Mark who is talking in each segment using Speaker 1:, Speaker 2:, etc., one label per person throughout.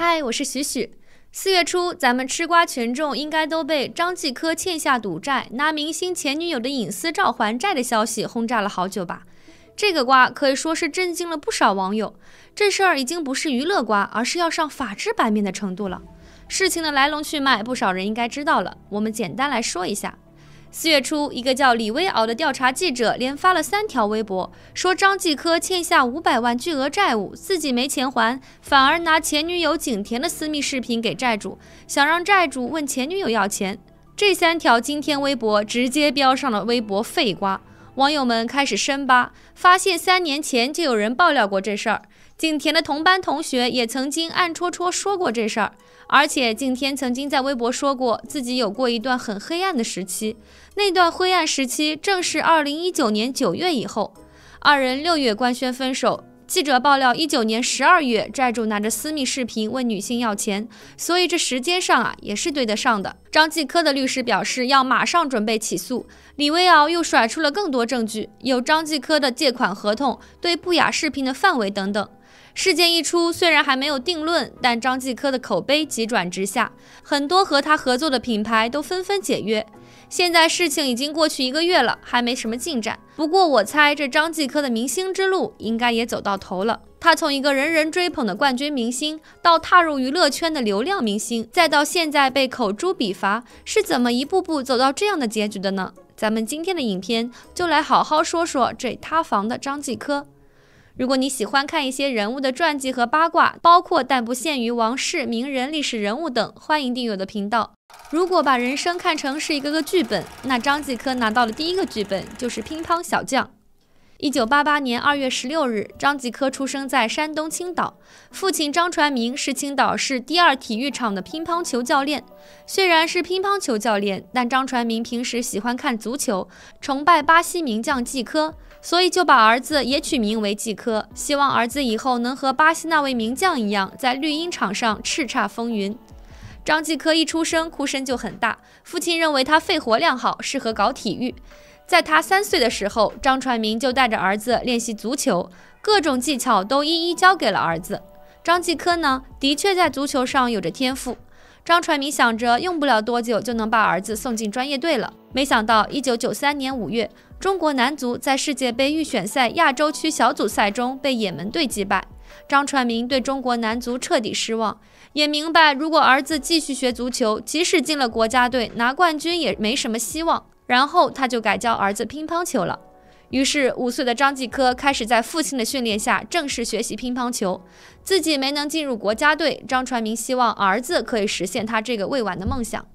Speaker 1: 嗨，我是许许。四月初，咱们吃瓜群众应该都被张继科欠下赌债，拿明星前女友的隐私照还债的消息轰炸了好久吧？这个瓜可以说是震惊了不少网友。这事儿已经不是娱乐瓜，而是要上法制版面的程度了。事情的来龙去脉，不少人应该知道了。我们简单来说一下。四月初，一个叫李威敖的调查记者连发了三条微博，说张继科欠下五百万巨额债务，自己没钱还，反而拿前女友景甜的私密视频给债主，想让债主问前女友要钱。这三条惊天微博直接标上了微博废瓜，网友们开始深扒，发现三年前就有人爆料过这事儿，景甜的同班同学也曾经暗戳戳说过这事儿。而且，敬天曾经在微博说过自己有过一段很黑暗的时期，那段灰暗时期正是2019年9月以后。二人六月官宣分手，记者爆料，19年12月债主拿着私密视频问女性要钱，所以这时间上啊也是对得上的。张继科的律师表示要马上准备起诉，李威敖又甩出了更多证据，有张继科的借款合同、对不雅视频的范围等等。事件一出，虽然还没有定论，但张继科的口碑急转直下，很多和他合作的品牌都纷纷解约。现在事情已经过去一个月了，还没什么进展。不过我猜，这张继科的明星之路应该也走到头了。他从一个人人追捧的冠军明星，到踏入娱乐圈的流量明星，再到现在被口诛笔伐，是怎么一步步走到这样的结局的呢？咱们今天的影片就来好好说说这塌房的张继科。如果你喜欢看一些人物的传记和八卦，包括但不限于王室、名人、历史人物等，欢迎订阅我的频道。如果把人生看成是一个个剧本，那张继科拿到的第一个剧本就是乒乓小将。一九八八年二月十六日，张继科出生在山东青岛，父亲张传明是青岛市第二体育场的乒乓球教练。虽然是乒乓球教练，但张传明平时喜欢看足球，崇拜巴西名将继科。所以就把儿子也取名为季科，希望儿子以后能和巴西那位名将一样，在绿茵场上叱咤风云。张继科一出生哭声就很大，父亲认为他肺活量好，适合搞体育。在他三岁的时候，张传明就带着儿子练习足球，各种技巧都一一教给了儿子。张继科呢，的确在足球上有着天赋。张传明想着，用不了多久就能把儿子送进专业队了。没想到，一九九三年五月，中国男足在世界杯预选赛亚洲区小组赛中被也门队击败。张传明对中国男足彻底失望，也明白，如果儿子继续学足球，即使进了国家队拿冠军也没什么希望。然后，他就改教儿子乒乓球了。于是，五岁的张继科开始在父亲的训练下正式学习乒乓球。自己没能进入国家队，张传明希望儿子可以实现他这个未完的梦想。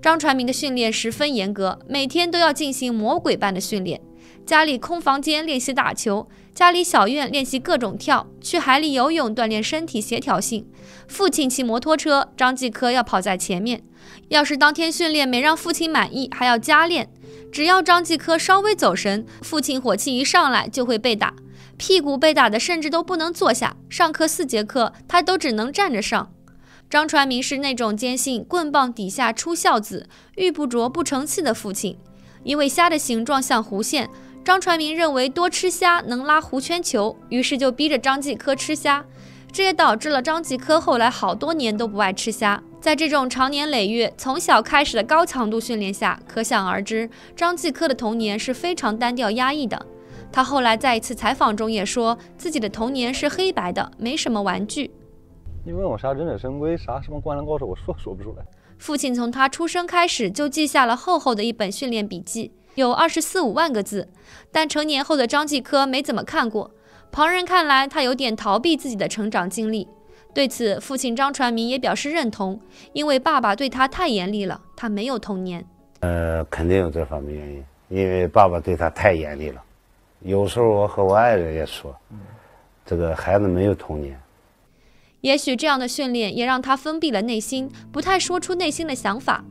Speaker 1: 张传明的训练十分严格，每天都要进行魔鬼般的训练。家里空房间练习打球，家里小院练习各种跳，去海里游泳锻炼身体协调性。父亲骑摩托车，张继科要跑在前面。要是当天训练没让父亲满意，还要加练。只要张继科稍微走神，父亲火气一上来就会被打，屁股被打的甚至都不能坐下。上课四节课他都只能站着上。张传明是那种坚信棍棒底下出孝子，玉不琢不成器的父亲。因为虾的形状像弧线，张传明认为多吃虾能拉弧圈球，于是就逼着张继科吃虾。这也导致了张继科后来好多年都不爱吃虾。在这种长年累月、从小开始的高强度训练下，可想而知，张继科的童年是非常单调压抑的。他后来在一次采访中也说，自己的童年是黑白的，没什么玩具。
Speaker 2: 你问我啥忍者神龟，啥什么《灌篮高手》，我说说不出来。
Speaker 1: 父亲从他出生开始就记下了厚厚的一本训练笔记，有二十四五万个字，但成年后的张继科没怎么看过。旁人看来，他有点逃避自己的成长经历。对此，父亲张传明也表示认同，因为爸爸对他太严厉了，他没有童年。
Speaker 2: 呃，肯定有这方面原因，因为爸爸对他太严厉了。有时候我和我爱人也说，这个孩子没有童年。
Speaker 1: 也许这样的训练也让他封闭了内心，不太说出内心的想法。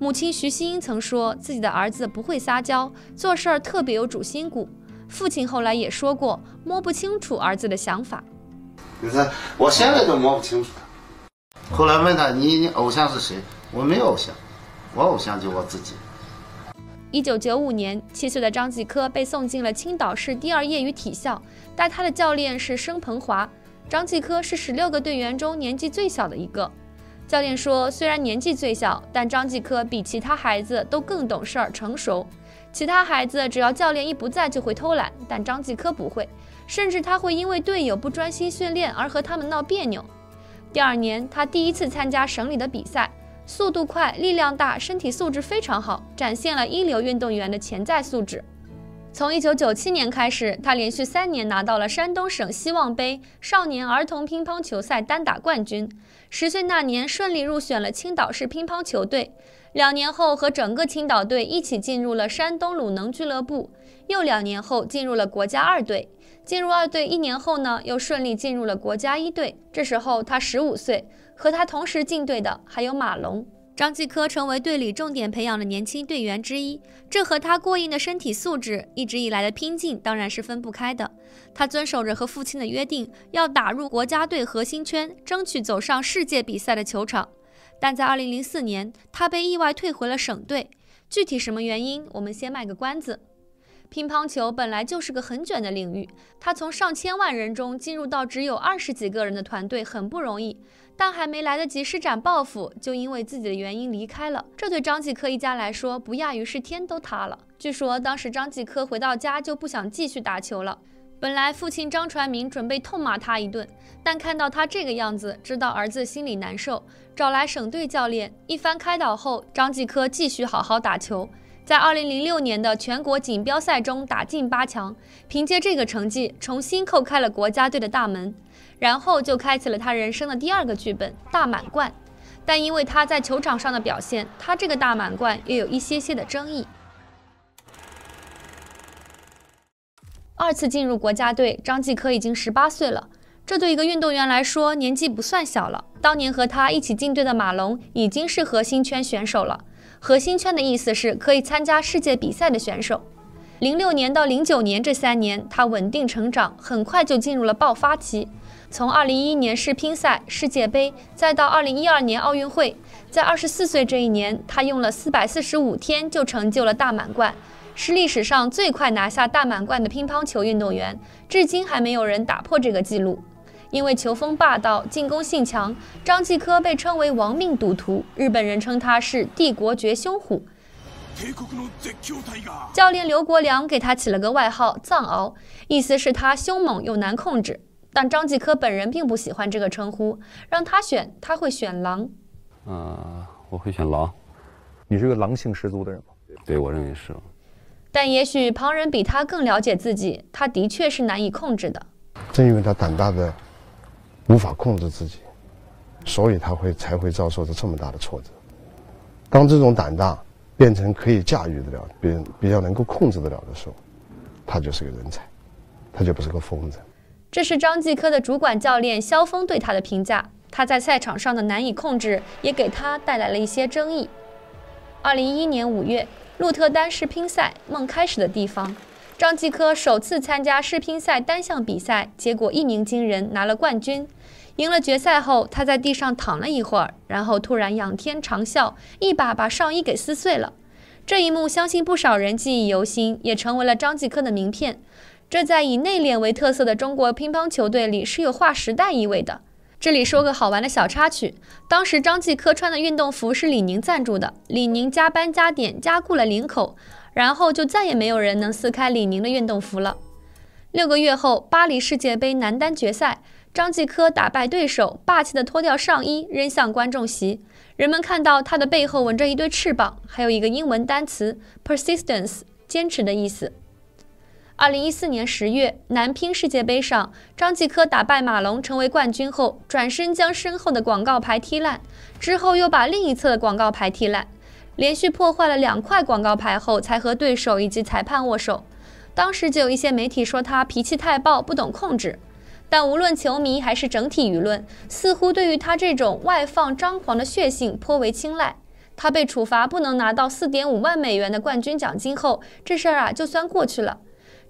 Speaker 1: 母亲徐新英曾说，自己的儿子不会撒娇，做事儿特别有主心骨。父亲后来也说过，摸不清楚儿子的想法。
Speaker 2: 你说，我现在都摸不清楚他。后来问他，你你偶像是谁？我没有偶像，我偶像就我自己。
Speaker 1: 一九九五年，七岁的张继科被送进了青岛市第二业余体校，带他的教练是申鹏华。张继科是十六个队员中年纪最小的一个。教练说，虽然年纪最小，但张继科比其他孩子都更懂事儿、成熟。其他孩子只要教练一不在，就会偷懒，但张继科不会。甚至他会因为队友不专心训练而和他们闹别扭。第二年，他第一次参加省里的比赛，速度快，力量大，身体素质非常好，展现了一流运动员的潜在素质。从一九九七年开始，他连续三年拿到了山东省希望杯少年儿童乒乓球赛单打冠军。十岁那年，顺利入选了青岛市乒乓球队。两年后，和整个青岛队一起进入了山东鲁能俱乐部。又两年后，进入了国家二队。进入二队一年后呢，又顺利进入了国家一队。这时候他十五岁，和他同时进队的还有马龙、张继科，成为队里重点培养的年轻队员之一。这和他过硬的身体素质一直以来的拼劲当然是分不开的。他遵守着和父亲的约定，要打入国家队核心圈，争取走上世界比赛的球场。但在二零零四年，他被意外退回了省队。具体什么原因，我们先卖个关子。乒乓球本来就是个很卷的领域，他从上千万人中进入到只有二十几个人的团队很不容易，但还没来得及施展抱负，就因为自己的原因离开了，这对张继科一家来说不亚于是天都塌了。据说当时张继科回到家就不想继续打球了，本来父亲张传明准备痛骂他一顿，但看到他这个样子，知道儿子心里难受，找来省队教练一番开导后，张继科继续好好打球。在2006年的全国锦标赛中打进八强，凭借这个成绩重新叩开了国家队的大门，然后就开启了他人生的第二个剧本——大满贯。但因为他在球场上的表现，他这个大满贯也有一些些的争议。二次进入国家队，张继科已经十八岁了，这对一个运动员来说年纪不算小了。当年和他一起进队的马龙已经是核心圈选手了。核心圈的意思是可以参加世界比赛的选手。零六年到零九年这三年，他稳定成长，很快就进入了爆发期。从二零一一年世乒赛、世界杯，再到二零一二年奥运会，在二十四岁这一年，他用了四百四十五天就成就了大满贯，是历史上最快拿下大满贯的乒乓球运动员，至今还没有人打破这个记录。因为球风霸道、进攻性强，张继科被称为“亡命赌徒”。日本人称他是“帝国绝凶虎”。教练刘国梁给他起了个外号“藏獒”，意思是他凶猛又难控制。但张继科本人并不喜欢这个称呼，让他选，他会选狼。
Speaker 2: 啊，我会选狼。你是个狼性十足的人吗？对，我认为是。
Speaker 1: 但也许旁人比他更了解自己，他的确是难以控制的。
Speaker 2: 正因为他胆大。的无法控制自己，所以他会才会遭受着这么大的挫折。当这种胆大变成可以驾驭得了、比比较能够控制得了的时候，他就是个人才，他就不是个疯子。
Speaker 1: 这是张继科的主管教练肖峰对他的评价。他在赛场上的难以控制，也给他带来了一些争议。二零一一年五月，鹿特丹世乒赛梦开始的地方。张继科首次参加世乒赛单项比赛，结果一鸣惊人，拿了冠军。赢了决赛后，他在地上躺了一会儿，然后突然仰天长啸，一把把上衣给撕碎了。这一幕相信不少人记忆犹新，也成为了张继科的名片。这在以内敛为特色的中国乒乓球队里是有划时代意味的。这里说个好玩的小插曲：当时张继科穿的运动服是李宁赞助的，李宁加班加点加固了领口。然后就再也没有人能撕开李宁的运动服了。六个月后，巴黎世界杯男单决赛，张继科打败对手，霸气地脱掉上衣扔向观众席。人们看到他的背后纹着一对翅膀，还有一个英文单词 persistence，坚持的意思。二零一四年十月，男乒世界杯上，张继科打败马龙成为冠军后，转身将身后的广告牌踢烂，之后又把另一侧的广告牌踢烂。连续破坏了两块广告牌后，才和对手以及裁判握手。当时就有一些媒体说他脾气太暴，不懂控制。但无论球迷还是整体舆论，似乎对于他这种外放、张狂的血性颇为青睐。他被处罚不能拿到四点五万美元的冠军奖金后，这事儿啊就算过去了。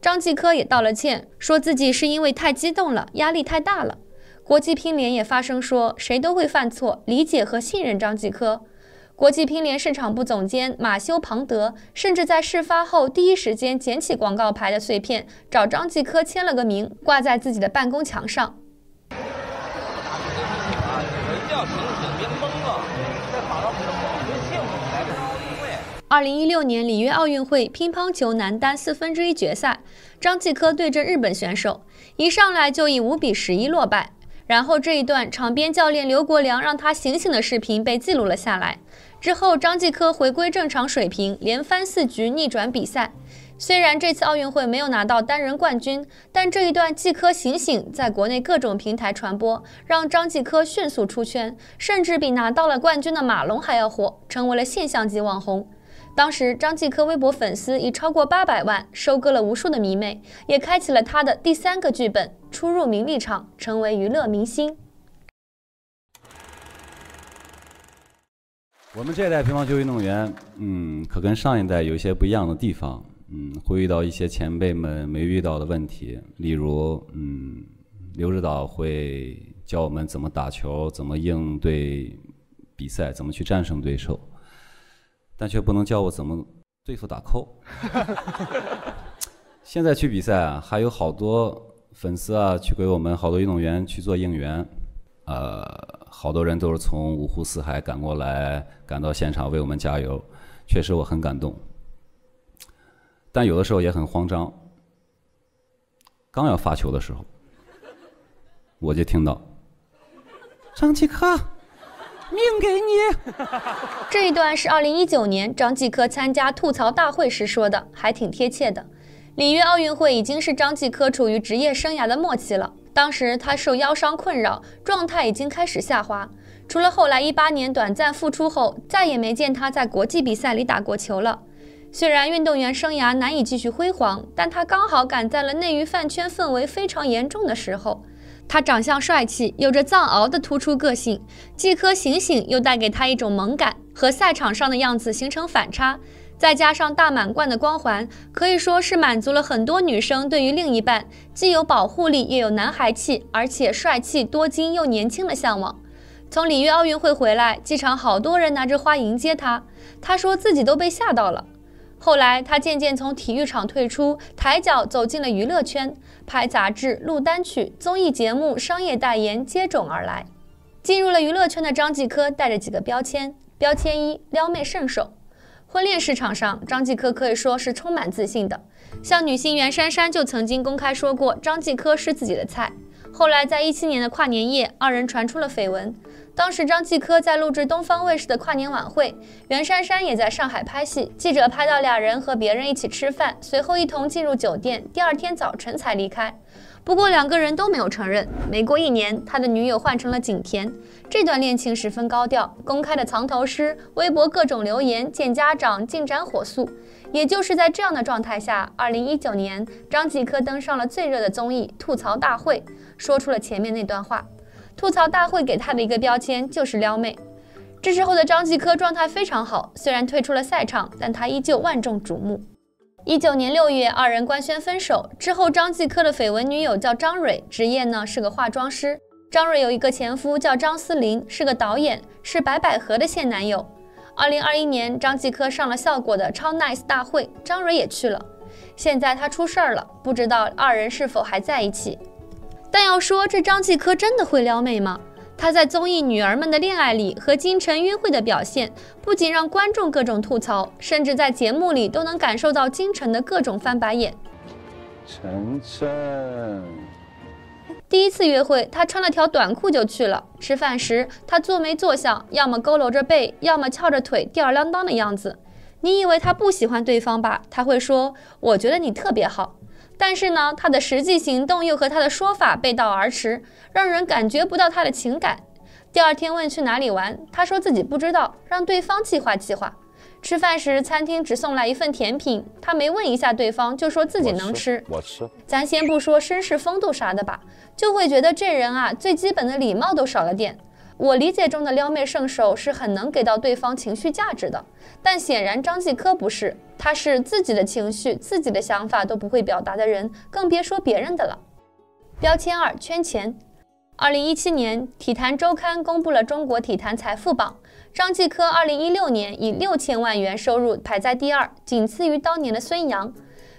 Speaker 1: 张继科也道了歉，说自己是因为太激动了，压力太大了。国际乒联也发声说，谁都会犯错，理解和信任张继科。国际乒联市场部总监马修·庞德甚至在事发后第一时间捡起广告牌的碎片，找张继科签了个名，挂在自己的办公墙上。二零一六年里约奥运会乒乓球男单四分之一决赛，张继科对阵日本选手，一上来就以五比十一落败。然后这一段场边教练刘国梁让他醒醒的视频被记录了下来。之后张继科回归正常水平，连翻四局逆转比赛。虽然这次奥运会没有拿到单人冠军，但这一段继科醒醒在国内各种平台传播，让张继科迅速出圈，甚至比拿到了冠军的马龙还要火，成为了现象级网红。当时，张继科微博粉丝已超过八百万，收割了无数的迷妹，也开启了他的第三个剧本，出入名利场，成为娱乐明星。
Speaker 2: 我们这一代乒乓球运动员，嗯，可跟上一代有一些不一样的地方，嗯，会遇到一些前辈们没遇到的问题，例如，嗯，刘指导会教我们怎么打球，怎么应对比赛，怎么去战胜对手。但却不能教我怎么对付打扣。现在去比赛啊，还有好多粉丝啊，去给我们好多运动员去做应援，呃，好多人都是从五湖四海赶过来，赶到现场为我们加油，确实我很感动。但有的时候也很慌张，刚要发球的时候，我就听到，
Speaker 1: 张继科。命给你，这一段是二零一九年张继科参加吐槽大会时说的，还挺贴切的。里约奥运会已经是张继科处于职业生涯的末期了，当时他受腰伤困扰，状态已经开始下滑。除了后来一八年短暂复出后，再也没见他在国际比赛里打过球了。虽然运动员生涯难以继续辉煌，但他刚好赶在了内娱饭圈氛围非常严重的时候。他长相帅气，有着藏獒的突出个性，既可醒醒又带给他一种萌感，和赛场上的样子形成反差。再加上大满贯的光环，可以说是满足了很多女生对于另一半既有保护力又有男孩气，而且帅气多金又年轻的向往。从里约奥运会回来，机场好多人拿着花迎接他，他说自己都被吓到了。后来，他渐渐从体育场退出，抬脚走进了娱乐圈，拍杂志、录单曲、综艺节目、商业代言接踵而来。进入了娱乐圈的张继科带着几个标签：标签一，撩妹圣手。婚恋市场上，张继科可以说是充满自信的。像女星袁姗姗就曾经公开说过，张继科是自己的菜。后来，在一七年的跨年夜，二人传出了绯闻。当时张继科在录制东方卫视的跨年晚会，袁姗姗也在上海拍戏。记者拍到俩人和别人一起吃饭，随后一同进入酒店，第二天早晨才离开。不过两个人都没有承认。没过一年，他的女友换成了景甜，这段恋情十分高调，公开的藏头诗、微博各种留言、见家长，进展火速。也就是在这样的状态下，二零一九年张继科登上了最热的综艺《吐槽大会》，说出了前面那段话。吐槽大会给他的一个标签就是撩妹。这时候的张继科状态非常好，虽然退出了赛场，但他依旧万众瞩目。一九年六月，二人官宣分手之后，张继科的绯闻女友叫张蕊，职业呢是个化妆师。张蕊有一个前夫叫张思霖，是个导演，是白百合的现男友。二零二一年，张继科上了效果的超 nice 大会，张蕊也去了。现在他出事儿了，不知道二人是否还在一起。但要说这张继科真的会撩妹吗？他在综艺《女儿们的恋爱》里和金晨约会的表现，不仅让观众各种吐槽，甚至在节目里都能感受到金晨的各种翻白眼。
Speaker 2: 晨晨，
Speaker 1: 第一次约会，他穿了条短裤就去了。吃饭时，他坐没坐相，要么佝偻着背，要么翘着腿，吊儿郎当的样子。你以为他不喜欢对方吧？他会说：“我觉得你特别好。”但是呢，他的实际行动又和他的说法背道而驰，让人感觉不到他的情感。第二天问去哪里玩，他说自己不知道，让对方计划计划。吃饭时，餐厅只送来一份甜品，他没问一下对方，就说自己能吃，我吃。咱先不说绅士风度啥的吧，就会觉得这人啊，最基本的礼貌都少了点。我理解中的撩妹圣手是很能给到对方情绪价值的，但显然张继科不是，他是自己的情绪、自己的想法都不会表达的人，更别说别人的了。标签二：圈钱。二零一七年，体坛周刊公布了中国体坛财富榜，张继科二零一六年以六千万元收入排在第二，仅次于当年的孙杨。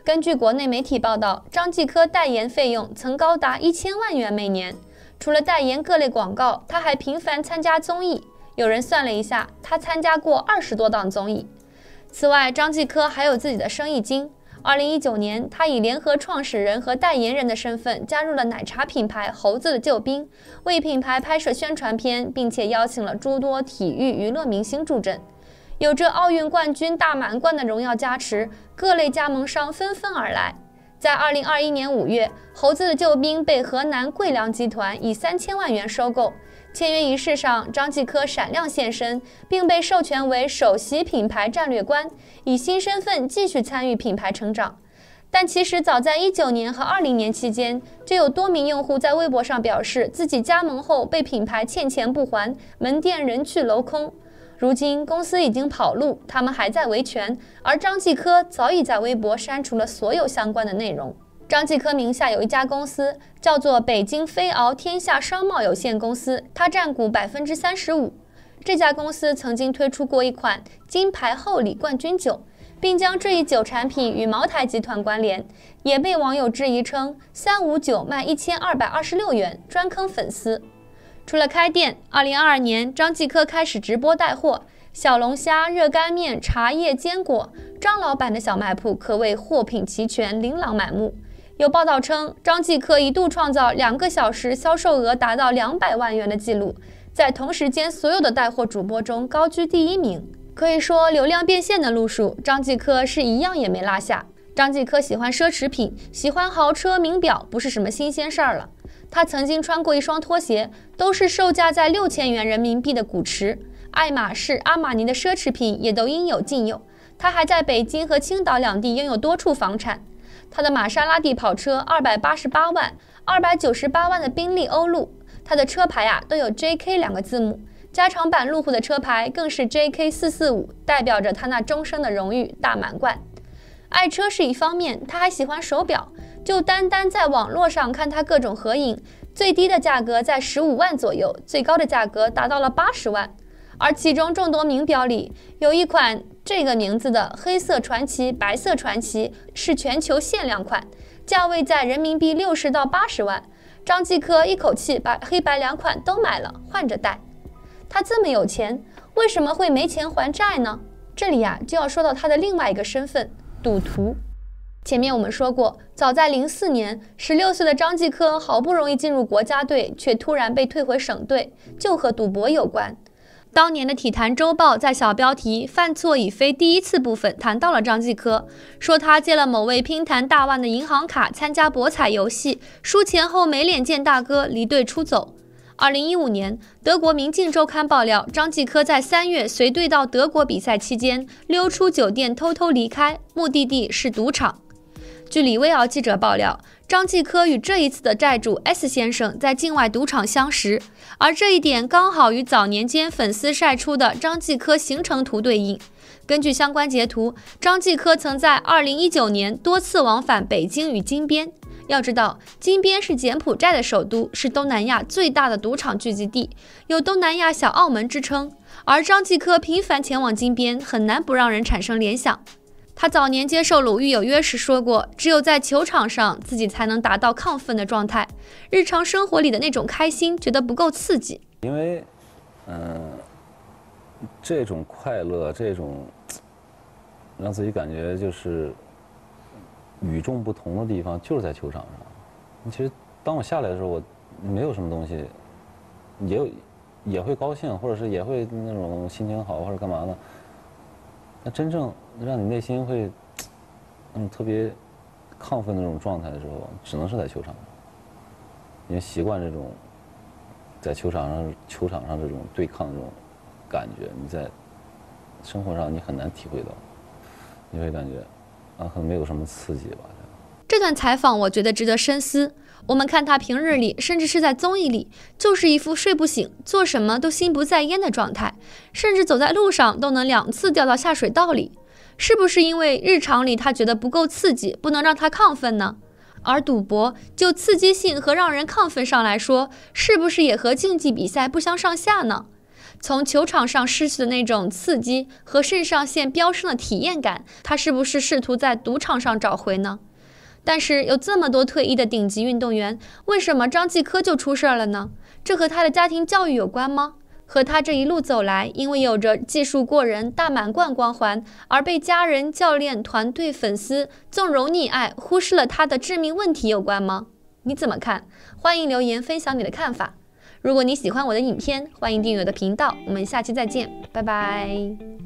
Speaker 1: 根据国内媒体报道，张继科代言费用曾高达一千万元每年。除了代言各类广告，他还频繁参加综艺。有人算了一下，他参加过二十多档综艺。此外，张继科还有自己的生意经。二零一九年，他以联合创始人和代言人的身份加入了奶茶品牌“猴子”的救兵，为品牌拍摄宣传片，并且邀请了诸多体育娱乐明星助阵。有着奥运冠军、大满贯的荣耀加持，各类加盟商纷纷而来。在二零二一年五月，猴子的救兵被河南桂粮集团以三千万元收购。签约仪式上，张继科闪亮现身，并被授权为首席品牌战略官，以新身份继续参与品牌成长。但其实早在一九年和二零年期间，就有多名用户在微博上表示，自己加盟后被品牌欠钱不还，门店人去楼空。如今公司已经跑路，他们还在维权，而张继科早已在微博删除了所有相关的内容。张继科名下有一家公司，叫做北京飞鳌天下商贸有限公司，他占股百分之三十五。这家公司曾经推出过一款金牌厚礼冠军酒，并将这一酒产品与茅台集团关联，也被网友质疑称三五九卖一千二百二十六元，专坑粉丝。除了开店，2022年张继科开始直播带货，小龙虾、热干面、茶叶、坚果，张老板的小卖铺可谓货品齐全，琳琅满目。有报道称，张继科一度创造两个小时销售额达到两百万元的记录，在同时间所有的带货主播中高居第一名。可以说，流量变现的路数，张继科是一样也没落下。张继科喜欢奢侈品，喜欢豪车、名表，不是什么新鲜事儿了。他曾经穿过一双拖鞋，都是售价在六千元人民币的古驰、爱马仕、阿玛尼的奢侈品也都应有尽有。他还在北京和青岛两地拥有多处房产。他的玛莎拉蒂跑车二百八十八万、二百九十八万的宾利欧陆，他的车牌啊都有 J K 两个字母，加长版路虎的车牌更是 J K 四四五，代表着他那终生的荣誉大满贯。爱车是一方面，他还喜欢手表。就单单在网络上看他各种合影，最低的价格在十五万左右，最高的价格达到了八十万。而其中众多名表里，有一款这个名字的黑色传奇、白色传奇是全球限量款，价位在人民币六十到八十万。张继科一口气把黑白两款都买了，换着戴。他这么有钱，为什么会没钱还债呢？这里啊，就要说到他的另外一个身份——赌徒。前面我们说过，早在零四年，十六岁的张继科好不容易进入国家队，却突然被退回省队，就和赌博有关。当年的《体坛周报》在小标题“犯错已非第一次”部分谈到了张继科，说他借了某位乒坛大腕的银行卡参加博彩游戏，输钱后没脸见大哥，离队出走。二零一五年，德国《明镜周刊》爆料，张继科在三月随队到德国比赛期间，溜出酒店偷偷离开，目的地是赌场。据李威敖记者爆料，张继科与这一次的债主 S 先生在境外赌场相识，而这一点刚好与早年间粉丝晒出的张继科行程图对应。根据相关截图，张继科曾在2019年多次往返北京与金边。要知道，金边是柬埔寨的首都，是东南亚最大的赌场聚集地，有“东南亚小澳门”之称。而张继科频繁前往金边，很难不让人产生联想。他早年接受鲁豫有约时说过：“只有在球场上，自己才能达到亢奋的状态。日常生活里的那种开心，觉得不够刺激。
Speaker 2: 因为，嗯，这种快乐，这种让自己感觉就是与众不同的地方，就是在球场上。其实，当我下来的时候，我没有什么东西，也有也会高兴，或者是也会那种心情好，或者干嘛的。那真正……”让你内心会，嗯，特别亢奋那种状态的时候，只能是在球场。因为习惯这种，在球场上、球场上这种对抗这种感觉，你在生活上你很难体会到，你会感觉啊，可能没有什么刺激吧。
Speaker 1: 这段采访我觉得值得深思。我们看他平日里，甚至是在综艺里，就是一副睡不醒、做什么都心不在焉的状态，甚至走在路上都能两次掉到下水道里。是不是因为日常里他觉得不够刺激，不能让他亢奋呢？而赌博就刺激性和让人亢奋上来说，是不是也和竞技比赛不相上下呢？从球场上失去的那种刺激和肾上腺飙升的体验感，他是不是试图在赌场上找回呢？但是有这么多退役的顶级运动员，为什么张继科就出事儿了呢？这和他的家庭教育有关吗？和他这一路走来，因为有着技术过人、大满贯光环，而被家人、教练、团队、粉丝纵容溺爱，忽视了他的致命问题有关吗？你怎么看？欢迎留言分享你的看法。如果你喜欢我的影片，欢迎订阅我的频道。我们下期再见，拜拜。